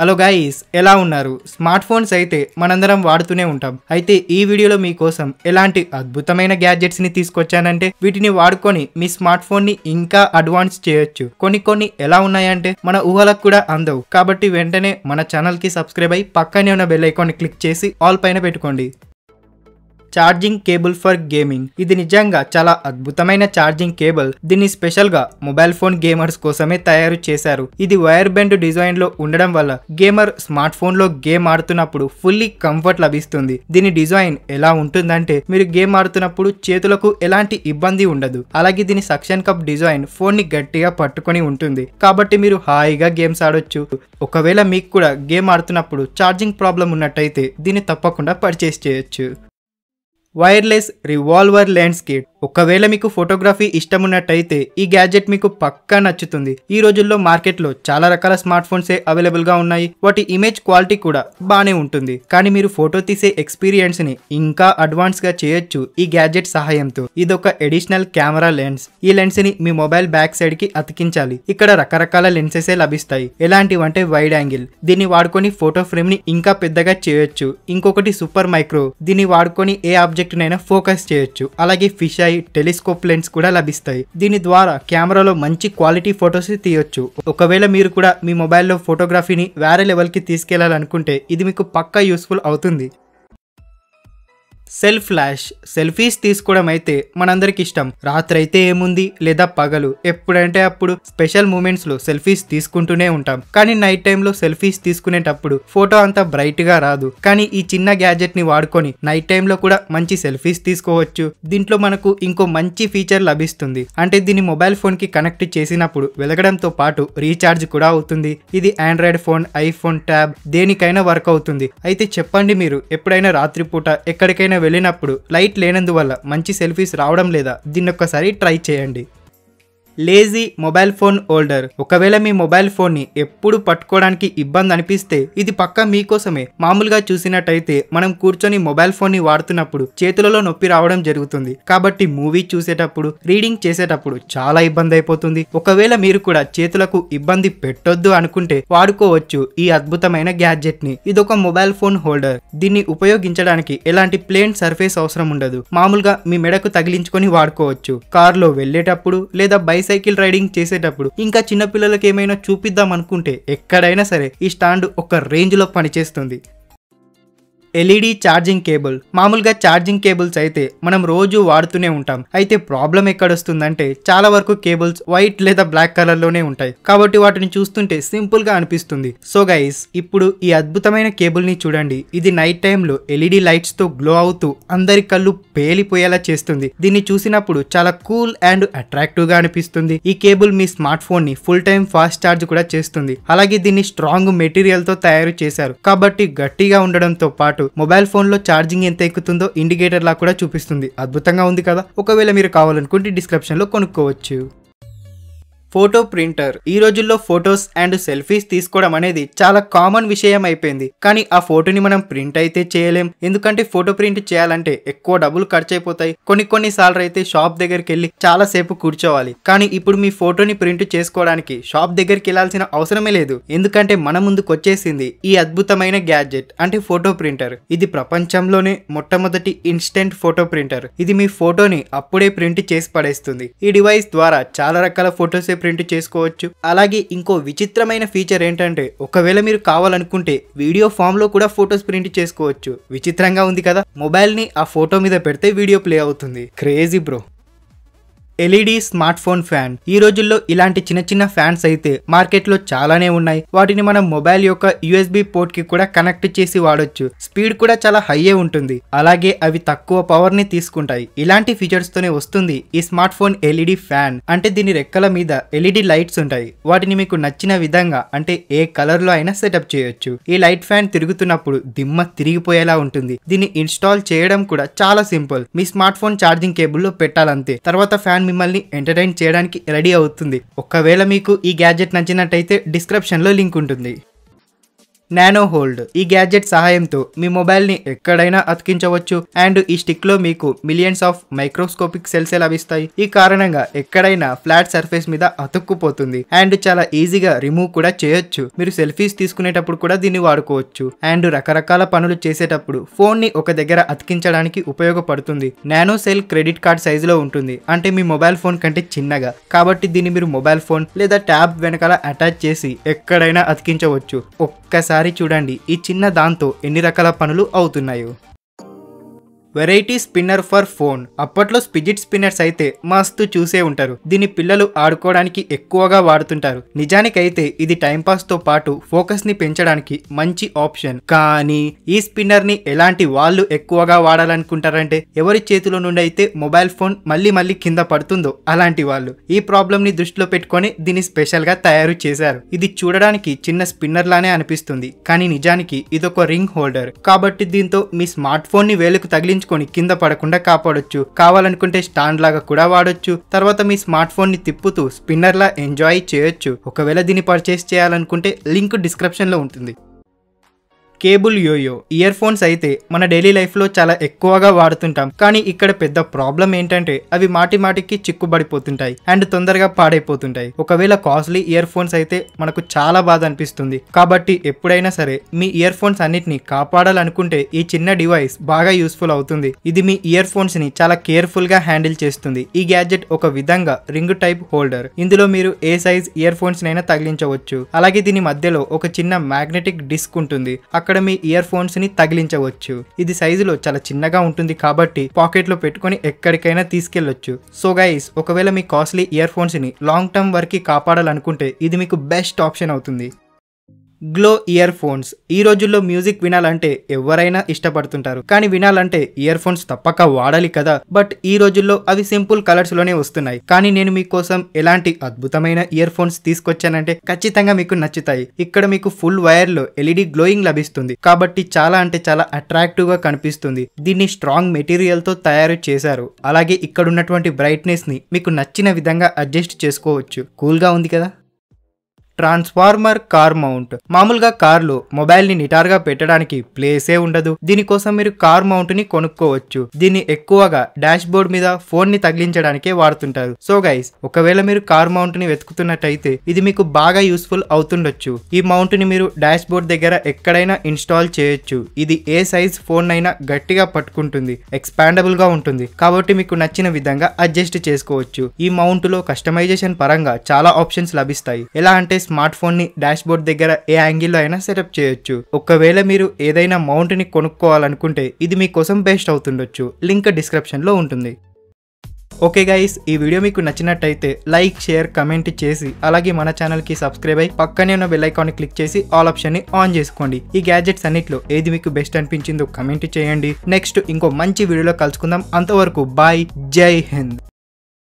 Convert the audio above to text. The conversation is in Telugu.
హలో గైస్ ఎలా ఉన్నారు స్మార్ట్ ఫోన్స్ అయితే మనందరం వాడుతూనే ఉంటాం అయితే ఈ వీడియోలో మీకోసం ఎలాంటి అద్భుతమైన గ్యాడ్జెట్స్ ని తీసుకొచ్చానంటే వీటిని వాడుకొని మీ స్మార్ట్ ఫోన్ ని ఇంకా అడ్వాన్స్ చేయొచ్చు కొన్ని కొన్ని ఎలా ఉన్నాయంటే మన ఊహలకు కూడా అందవు కాబట్టి వెంటనే మన ఛానల్ కి సబ్స్క్రైబ్ అయి పక్కనే ఉన్న బెల్ ఐకాన్ క్లిక్ చేసి ఆల్ పైన పెట్టుకోండి ఛార్జింగ్ కేబుల్ ఫర్ గేమింగ్ ఇది నిజంగా చాలా అద్భుతమైన ఛార్జింగ్ కేబుల్ దీన్ని స్పెషల్ గా మొబైల్ ఫోన్ గేమర్స్ కోసమే తయారు చేశారు ఇది వైర్ బెండ్ డిజైన్ లో ఉండడం వల్ల గేమర్ స్మార్ట్ ఫోన్ లో గేమ్ ఆడుతున్నప్పుడు ఫుల్లీ కంఫర్ట్ లభిస్తుంది దీని డిజైన్ ఎలా ఉంటుందంటే మీరు గేమ్ ఆడుతున్నప్పుడు చేతులకు ఎలాంటి ఇబ్బంది ఉండదు అలాగే దీని సక్షన్ కప్ డిజైన్ ఫోన్ ని గట్టిగా పట్టుకొని ఉంటుంది కాబట్టి మీరు హాయిగా గేమ్స్ ఆడొచ్చు ఒకవేళ మీకు కూడా గేమ్ ఆడుతున్నప్పుడు ఛార్జింగ్ ప్రాబ్లం ఉన్నట్టయితే దీన్ని తప్పకుండా పర్చేస్ చేయొచ్చు వైర్లెస్ రివాల్వర్ లెన్స్ కిట్ ఒకవేళ మీకు ఫోటోగ్రఫీ ఇష్టం ఉన్నట్టయితే ఈ గ్యాడ్జెట్ మీకు పక్కా నచ్చుతుంది ఈ రోజుల్లో మార్కెట్లో చాలా రకాల స్మార్ట్ ఫోన్సే అవైలబుల్గా ఉన్నాయి వాటి ఇమేజ్ క్వాలిటీ కూడా బాగానే ఉంటుంది కానీ మీరు ఫోటో తీసే ఎక్స్పీరియన్స్ని ఇంకా అడ్వాన్స్గా చేయొచ్చు ఈ గ్యాడ్జెట్ సహాయంతో ఇదొక ఎడిషనల్ కెమెరా లెన్స్ ఈ లెన్స్ని మీ మొబైల్ బ్యాక్ సైడ్కి అతికించాలి ఇక్కడ రకరకాల లెన్సెసే లభిస్తాయి ఎలాంటివంటే వైడ్ యాంగిల్ దీన్ని వాడుకొని ఫోటో ఫ్రేమ్ని ఇంకా పెద్దగా చేయొచ్చు ఇంకొకటి సూపర్ మైక్రో దీన్ని వాడుకొని ఏ ఆబ్జెక్ట్ ఆబ్జెక్ట్నైనా ఫోకస్ చేయొచ్చు అలాగే ఫిష్ ఐ టెలిస్కోప్ లెన్స్ కూడా లభిస్తాయి దీని ద్వారా కెమెరాలో మంచి క్వాలిటీ ఫొటోస్ తీయొచ్చు ఒకవేళ మీరు కూడా మీ మొబైల్లో ఫోటోగ్రఫీని వేరే లెవెల్కి తీసుకెళ్లాలనుకుంటే ఇది మీకు పక్కా యూస్ఫుల్ అవుతుంది సెల్ఫ్ ఫ్లాష్ సెల్ఫీస్ తీసుకోవడం అయితే మనందరికి ఇష్టం రాత్రి అయితే ఏముంది లేదా పగలు ఎప్పుడంటే అప్పుడు స్పెషల్ మూమెంట్స్ లో సెల్ఫీస్ తీసుకుంటూనే ఉంటాం కానీ నైట్ టైంలో సెల్ఫీస్ తీసుకునేటప్పుడు ఫోటో అంత బ్రైట్ గా రాదు కానీ ఈ చిన్న గ్యాజెట్ ని వాడుకొని నైట్ టైంలో కూడా మంచి సెల్ఫీస్ తీసుకోవచ్చు దీంట్లో మనకు ఇంకో మంచి ఫీచర్ లభిస్తుంది అంటే దీని మొబైల్ ఫోన్ కి కనెక్ట్ చేసినప్పుడు వెలగడంతో పాటు రీఛార్జ్ కూడా అవుతుంది ఇది ఆండ్రాయిడ్ ఫోన్ ఐఫోన్ ట్యాబ్ దేనికైనా వర్క్ అవుతుంది అయితే చెప్పండి మీరు ఎప్పుడైనా రాత్రిపూట ఎక్కడికైనా ఎక్కడికైనా వెళ్ళినప్పుడు లైట్ లేనందువల్ల మంచి సెల్ఫీస్ రావడం లేదా దీన్ని ఒక్కసారి ట్రై చేయండి లేజీ మొబైల్ ఫోన్ హోల్డర్ ఒకవేళ మీ మొబైల్ ఫోన్ ని ఎప్పుడు పట్టుకోవడానికి ఇబ్బంది అనిపిస్తే ఇది పక్క మీకోసమే మామూలుగా చూసినట్టయితే మనం కూర్చొని మొబైల్ ఫోన్ ని వాడుతున్నప్పుడు చేతులలో నొప్పి రావడం జరుగుతుంది కాబట్టి మూవీ చూసేటప్పుడు రీడింగ్ చేసేటప్పుడు చాలా ఇబ్బంది అయిపోతుంది ఒకవేళ మీరు కూడా చేతులకు ఇబ్బంది పెట్టొద్దు అనుకుంటే వాడుకోవచ్చు ఈ అద్భుతమైన గ్యాడ్జెట్ ని ఇదొక మొబైల్ ఫోన్ హోల్డర్ దీన్ని ఉపయోగించడానికి ఎలాంటి ప్లేన్ సర్ఫేస్ అవసరం ఉండదు మామూలుగా మీ మెడకు తగిలించుకొని వాడుకోవచ్చు కార్లో వెళ్ళేటప్పుడు లేదా బైక్ సైకిల్ రైడింగ్ చేసేటప్పుడు ఇంకా చిన్నపిల్లలకి ఏమైనా చూపిద్దాం అనుకుంటే ఎక్కడైనా సరే ఈ స్టాండ్ ఒక రేంజ్ లో పనిచేస్తుంది ఎల్ఈడి ఛార్జింగ్ కేబుల్ మామూలుగా ఛార్జింగ్ కేబుల్స్ అయితే మనం రోజు వాడుతూనే ఉంటాం అయితే ప్రాబ్లం ఎక్కడొస్తుందంటే చాలా వరకు కేబుల్స్ వైట్ లేదా బ్లాక్ కలర్ లోనే ఉంటాయి కాబట్టి వాటిని చూస్తుంటే సింపుల్ గా అనిపిస్తుంది సో గైస్ ఇప్పుడు ఈ అద్భుతమైన కేబుల్ ని చూడండి ఇది నైట్ టైంలో ఎల్ఈడి లైట్స్ తో గ్లో అవుతూ అందరి కళ్ళు పేలిపోయేలా చేస్తుంది దీన్ని చూసినప్పుడు చాలా కూల్ అండ్ అట్రాక్టివ్ గా అనిపిస్తుంది ఈ కేబుల్ మీ స్మార్ట్ ఫోన్ ని ఫుల్ టైం ఫాస్ట్ ఛార్జ్ కూడా చేస్తుంది అలాగే దీన్ని స్ట్రాంగ్ మెటీరియల్ తో తయారు చేశారు కాబట్టి గట్టిగా ఉండడంతో పాటు మొబైల్ ఫోన్లో ఛార్జింగ్ ఎంత ఎక్కుతుందో ఇండికేటర్ లా కూడా చూపిస్తుంది అద్భుతంగా ఉంది కదా ఒకవేళ మీరు కావాలనుకుంటే డిస్క్రిప్షన్లో కొనుక్కోవచ్చు ఫోటో ప్రింటర్ ఈ రోజుల్లో ఫొటోస్ అండ్ సెల్ఫీస్ తీసుకోవడం అనేది చాలా కామన్ విషయం అయిపోయింది కానీ ఆ ఫోటోని మనం ప్రింట్ అయితే చేయలేం ఎందుకంటే ఫోటో ప్రింట్ చేయాలంటే ఎక్కువ డబ్బులు ఖర్చు అయిపోతాయి కొన్ని కొన్ని సార్లు అయితే షాప్ దగ్గరికి వెళ్ళి చాలా సేపు కూర్చోవాలి కానీ ఇప్పుడు మీ ఫోటోని ప్రింట్ చేసుకోవడానికి షాప్ దగ్గరికి వెళ్ళాల్సిన అవసరమే లేదు ఎందుకంటే మన ముందుకు వచ్చేసింది ఈ అద్భుతమైన గ్యాడ్జెట్ అంటే ఫోటో ప్రింటర్ ఇది ప్రపంచంలోనే మొట్టమొదటి ఇన్స్టెంట్ ఫోటో ప్రింటర్ ఇది మీ ఫోటోని అప్పుడే ప్రింట్ చేసి పడేస్తుంది ఈ డివైస్ ద్వారా చాలా రకాల ఫోటోస్ ప్రింట్ చేసుకోవచ్చు అలాగే ఇంకో విచిత్రమైన ఫీచర్ ఏంటంటే ఒకవేళ మీరు కావాలనుకుంటే వీడియో ఫామ్ లో కూడా ఫొటోస్ ప్రింట్ చేసుకోవచ్చు విచిత్రంగా ఉంది కదా మొబైల్ ని ఆ ఫోటో మీద పెడితే వీడియో ప్లే అవుతుంది crazy bro LED smart phone fan ఈ రోజుల్లో ఇలాంటి చిన్న చిన్న ఫ్యాన్స్ అయితే మార్కెట్ లో చాలానే ఉన్నాయి వాటిని మనం మొబైల్ యొక్క యుఎస్బి పోర్ట్ కి కూడా కనెక్ట్ చేసి వాడొచ్చు స్పీడ్ కూడా చాలా హైయే ఉంటుంది అలాగే అవి తక్కువ పవర్ ని తీసుకుంటాయి ఇలాంటి ఫీచర్స్ తోనే వస్తుంది ఈ స్మార్ట్ ఫోన్ ఎల్ఈడి ఫ్యాన్ అంటే దీని రెక్కల మీద ఎల్ఈడి లైట్స్ ఉంటాయి వాటిని మీకు నచ్చిన విధంగా అంటే ఏ కలర్ లో అయినా సెటప్ చేయొచ్చు ఈ లైట్ ఫ్యాన్ తిరుగుతున్నప్పుడు దిమ్మ తిరిగిపోయేలా ఉంటుంది దీన్ని ఇన్స్టాల్ చేయడం కూడా చాలా సింపుల్ మీ స్మార్ట్ ఫోన్ ఛార్జింగ్ కేబుల్లో పెట్టాలంతే తర్వాత ఫ్యాన్ మిమ్మల్ని ఎంటర్టైన్ చేయడానికి రెడీ అవుతుంది ఒకవేళ మీకు ఈ గ్యాడ్జెట్ నచ్చినట్టయితే డిస్క్రిప్షన్లో లింక్ ఉంటుంది నానో హోల్డ్ ఈ గ్యాడ్జెట్ సహాయంతో మీ మొబైల్ ని ఎక్కడైనా అతికించవచ్చు అండ్ ఈ స్టిక్ లో మీకు మిలియన్స్ ఆఫ్ మైక్రోస్కోపిక్ సెల్స్ లభిస్తాయి ఈ కారణంగా ఎక్కడైనా ఫ్లాట్ సర్ఫేస్ మీద అతుక్కుపోతుంది అండ్ చాలా ఈజీగా రిమూవ్ కూడా చేయొచ్చు మీరు సెల్ఫీస్ తీసుకునేటప్పుడు కూడా దీన్ని వాడుకోవచ్చు అండ్ రకరకాల పనులు చేసేటప్పుడు ఫోన్ ని ఒక దగ్గర అతికించడానికి ఉపయోగపడుతుంది నానో సెల్ క్రెడిట్ కార్డ్ సైజులో ఉంటుంది అంటే మీ మొబైల్ ఫోన్ కంటే చిన్నగా కాబట్టి దీన్ని మీరు మొబైల్ ఫోన్ లేదా ట్యాబ్ వెనకాల అటాచ్ చేసి ఎక్కడైనా అతికించవచ్చు ఒక్కసారి ఒకసారి చూడండి ఈ చిన్న దాంతో ఎన్ని రకాల పనులు అవుతున్నాయో వెరైటీ స్పిన్నర్ ఫర్ ఫోన్ అప్పట్లో స్పిజిట్ స్పిన్నర్స్ అయితే మస్తు చూసే ఉంటారు దీని పిల్లలు ఆడుకోవడానికి ఎక్కువగా వాడుతుంటారు నిజానికైతే ఇది టైంపాస్ తో పాటు ఫోకస్ ని పెంచడానికి మంచి ఆప్షన్ కానీ ఈ స్పిన్నర్ ని ఎలాంటి వాళ్ళు ఎక్కువగా వాడాలనుకుంటారంటే ఎవరి చేతిలో నుండి అయితే మొబైల్ ఫోన్ మళ్ళీ మళ్ళీ కింద పడుతుందో అలాంటి వాళ్ళు ఈ ప్రాబ్లం ని దృష్టిలో పెట్టుకొని దీన్ని స్పెషల్ గా తయారు చేశారు ఇది చూడడానికి చిన్న స్పిన్నర్ లానే అనిపిస్తుంది కానీ నిజానికి ఇదొక రింగ్ హోల్డర్ కాబట్టి దీంతో మీ స్మార్ట్ ఫోన్ ని వేలుకు తగిలించు ఉపయోగించుకొని కింద పడకుండా కాపాడొచ్చు కావాలనుకుంటే స్టాండ్ లాగా కూడా వాడొచ్చు తర్వాత మీ స్మార్ట్ ఫోన్ ని తిప్పుతూ స్పిన్నర్ లా ఎంజాయ్ చేయొచ్చు ఒకవేళ దీన్ని పర్చేస్ చేయాలనుకుంటే లింక్ డిస్క్రిప్షన్ లో ఉంటుంది కేబుల్ యోయో ఇయర్ ఫోన్స్ అయితే మన డైలీ లైఫ్లో చాలా ఎక్కువగా వాడుతుంటాం కానీ ఇక్కడ పెద్ద ప్రాబ్లం ఏంటంటే అవి మాటి మాటికి చిక్కుబడిపోతుంటాయి అండ్ తొందరగా పాడైపోతుంటాయి ఒకవేళ కాస్ట్లీ ఇయర్ ఫోన్స్ అయితే మనకు చాలా బాధ అనిపిస్తుంది కాబట్టి ఎప్పుడైనా సరే మీ ఇయర్ ఫోన్స్ అన్నిటిని కాపాడాలనుకుంటే ఈ చిన్న డివైస్ బాగా యూస్ఫుల్ అవుతుంది ఇది మీ ఇయర్ ఫోన్స్ ని చాలా కేర్ఫుల్ గా హ్యాండిల్ చేస్తుంది ఈ గ్యాడ్జెట్ ఒక విధంగా రింగ్ టైప్ హోల్డర్ ఇందులో మీరు ఏ సైజ్ ఇయర్ ఫోన్స్ నైనా తగిలించవచ్చు అలాగే దీని మధ్యలో ఒక చిన్న మ్యాగ్నెటిక్ డిస్క్ ఉంటుంది అక్కడ మీ ఇయర్ ఫోన్స్ ని తగిలించవచ్చు ఇది సైజులో చాలా చిన్నగా ఉంటుంది కాబట్టి పాకెట్ లో పెట్టుకొని ఎక్కడికైనా తీసుకెళ్లొచ్చు సో గైస్ ఒకవేళ మీ కాస్ట్లీ ఇయర్ ఫోన్స్ ని లాంగ్ టర్మ్ వరకు కాపాడాలనుకుంటే ఇది మీకు బెస్ట్ ఆప్షన్ అవుతుంది గ్లో ఇయర్ ఫోన్స్ ఈ రోజుల్లో మ్యూజిక్ వినాలంటే ఎవరైనా ఇష్టపడుతుంటారు కానీ వినాలంటే ఇయర్ ఫోన్స్ తప్పక వాడాలి కదా బట్ ఈ రోజుల్లో అవి సింపుల్ కలర్స్ లోనే వస్తున్నాయి కానీ నేను మీకోసం ఎలాంటి అద్భుతమైన ఇయర్ ఫోన్స్ తీసుకొచ్చానంటే ఖచ్చితంగా మీకు నచ్చుతాయి ఇక్కడ మీకు ఫుల్ వైర్ లో ఎల్ఈడి గ్లోయింగ్ లభిస్తుంది కాబట్టి చాలా అంటే చాలా అట్రాక్టివ్ గా కనిపిస్తుంది దీన్ని స్ట్రాంగ్ మెటీరియల్ తో తయారు చేశారు అలాగే ఇక్కడ ఉన్నటువంటి బ్రైట్నెస్ ని మీకు నచ్చిన విధంగా అడ్జస్ట్ చేసుకోవచ్చు కూల్ గా ఉంది కదా ట్రాన్స్ఫార్మర్ కార్ మౌంట్ మామూలుగా కార్లు మొబైల్ ని గా పెట్టడానికి ప్లేసే ఉండదు దీనికోసం మీరు కార్ మౌంట్ ని కొనుక్కోవచ్చు దీన్ని ఎక్కువగా డాష్ బోర్డ్ మీద ఫోన్ ని తగిలించడానికే వాడుతుంటారు సో గైస్ ఒకవేళ మీరు కార్ మౌంట్ ని వెతుకుతున్నట్టయితే ఇది మీకు బాగా యూస్ఫుల్ అవుతుండొచ్చు ఈ మౌంట్ ని మీరు డాష్ బోర్డ్ దగ్గర ఎక్కడైనా ఇన్స్టాల్ చేయొచ్చు ఇది ఏ సైజ్ ఫోన్ అయినా గట్టిగా పట్టుకుంటుంది ఎక్స్పాండబుల్ గా ఉంటుంది కాబట్టి మీకు నచ్చిన విధంగా అడ్జస్ట్ చేసుకోవచ్చు ఈ మౌంట్ లో కస్టమైజేషన్ పరంగా చాలా ఆప్షన్స్ లభిస్తాయి ఎలా అంటే స్మార్ట్ ఫోన్ని డాష్ బోర్డ్ దగ్గర ఏ యాంగిల్లో అయినా సెటప్ చేయొచ్చు ఒకవేళ మీరు ఏదైనా మౌంట్ని కొనుక్కోవాలనుకుంటే ఇది మీకోసం బెస్ట్ అవుతుండొచ్చు లింక్ డిస్క్రిప్షన్లో ఉంటుంది ఓకే గైస్ ఈ వీడియో మీకు నచ్చినట్టయితే లైక్ షేర్ కమెంట్ చేసి అలాగే మన ఛానల్కి సబ్స్క్రైబ్ అయ్యి పక్కనే ఉన్న బెల్ క్లిక్ చేసి ఆల్ ఆప్షన్ని ఆన్ చేసుకోండి ఈ గ్యాడ్జెట్స్ అన్నిట్లో ఏది మీకు బెస్ట్ అనిపించిందో కమెంట్ చేయండి నెక్స్ట్ ఇంకో మంచి వీడియోలో కలుసుకుందాం అంతవరకు బాయ్ జై హింద్